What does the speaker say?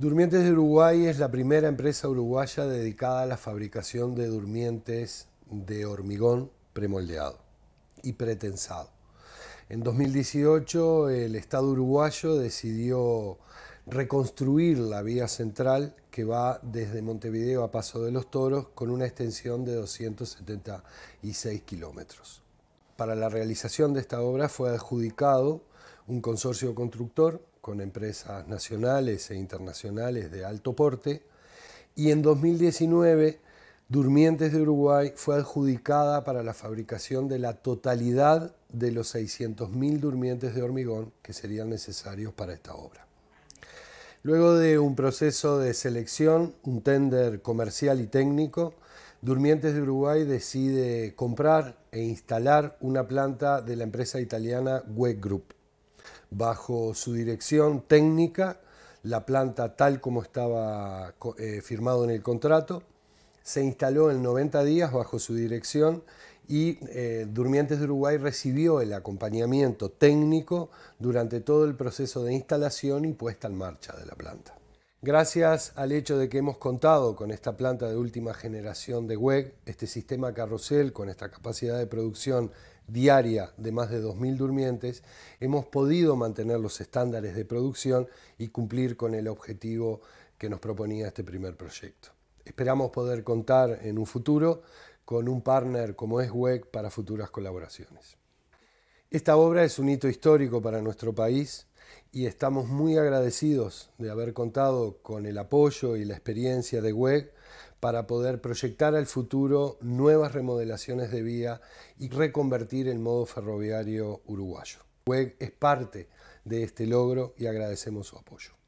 Durmientes de Uruguay es la primera empresa uruguaya dedicada a la fabricación de durmientes de hormigón premoldeado y pretensado. En 2018 el Estado uruguayo decidió reconstruir la vía central que va desde Montevideo a Paso de los Toros con una extensión de 276 kilómetros. Para la realización de esta obra fue adjudicado un consorcio constructor con empresas nacionales e internacionales de alto porte y en 2019 Durmientes de Uruguay fue adjudicada para la fabricación de la totalidad de los 600.000 durmientes de hormigón que serían necesarios para esta obra. Luego de un proceso de selección, un tender comercial y técnico, Durmientes de Uruguay decide comprar e instalar una planta de la empresa italiana WEG Group bajo su dirección técnica la planta tal como estaba eh, firmado en el contrato. Se instaló en 90 días bajo su dirección y eh, Durmientes de Uruguay recibió el acompañamiento técnico durante todo el proceso de instalación y puesta en marcha de la planta. Gracias al hecho de que hemos contado con esta planta de última generación de WEG, este sistema carrusel con esta capacidad de producción diaria de más de 2.000 durmientes, hemos podido mantener los estándares de producción y cumplir con el objetivo que nos proponía este primer proyecto. Esperamos poder contar en un futuro con un partner como es WEG para futuras colaboraciones. Esta obra es un hito histórico para nuestro país y estamos muy agradecidos de haber contado con el apoyo y la experiencia de WEG para poder proyectar al futuro nuevas remodelaciones de vía y reconvertir el modo ferroviario uruguayo. WEG es parte de este logro y agradecemos su apoyo.